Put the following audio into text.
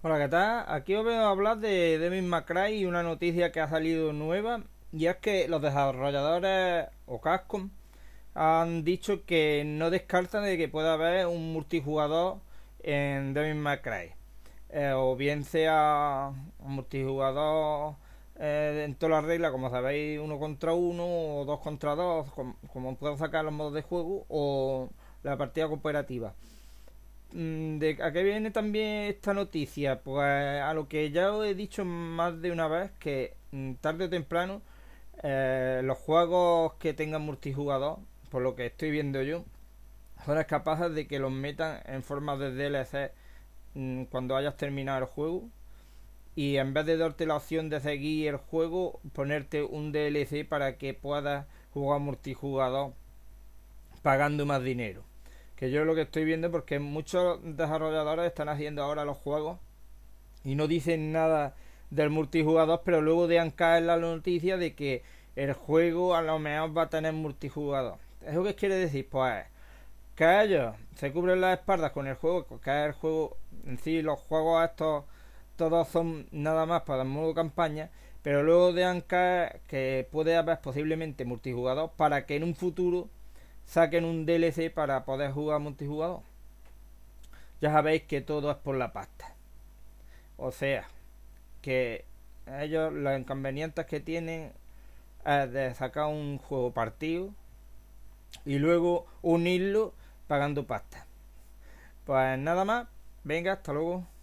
Hola, ¿qué tal? Aquí os a hablar de Devin McCray y una noticia que ha salido nueva y es que los desarrolladores o cascom han dicho que no descartan de que pueda haber un multijugador en Devin McCray. Eh, o bien sea un multijugador eh, en todas las reglas, como sabéis, uno contra uno o dos contra dos, como, como sacar los modos de juego o la partida cooperativa. Mm, ¿De a qué viene también esta noticia? Pues eh, a lo que ya os he dicho más de una vez, que mm, tarde o temprano eh, los juegos que tengan multijugador, por lo que estoy viendo yo, son capaces de que los metan en forma de DLC mm, cuando hayas terminado el juego. Y en vez de darte la opción de seguir el juego, ponerte un DLC para que puedas jugar multijugador pagando más dinero que yo lo que estoy viendo porque muchos desarrolladores están haciendo ahora los juegos y no dicen nada del multijugador, pero luego dejan caer la noticia de que el juego a lo mejor va a tener multijugador. ¿Eso qué quiere decir? Pues que ellos se cubren las espaldas con el juego, pues, que el juego en sí, los juegos estos todos son nada más para el modo campaña, pero luego dejan caer que puede haber posiblemente multijugador para que en un futuro saquen un DLC para poder jugar multijugador. Ya sabéis que todo es por la pasta. O sea, que ellos los inconvenientes que tienen es de sacar un juego partido y luego unirlo pagando pasta. Pues nada más, venga, hasta luego.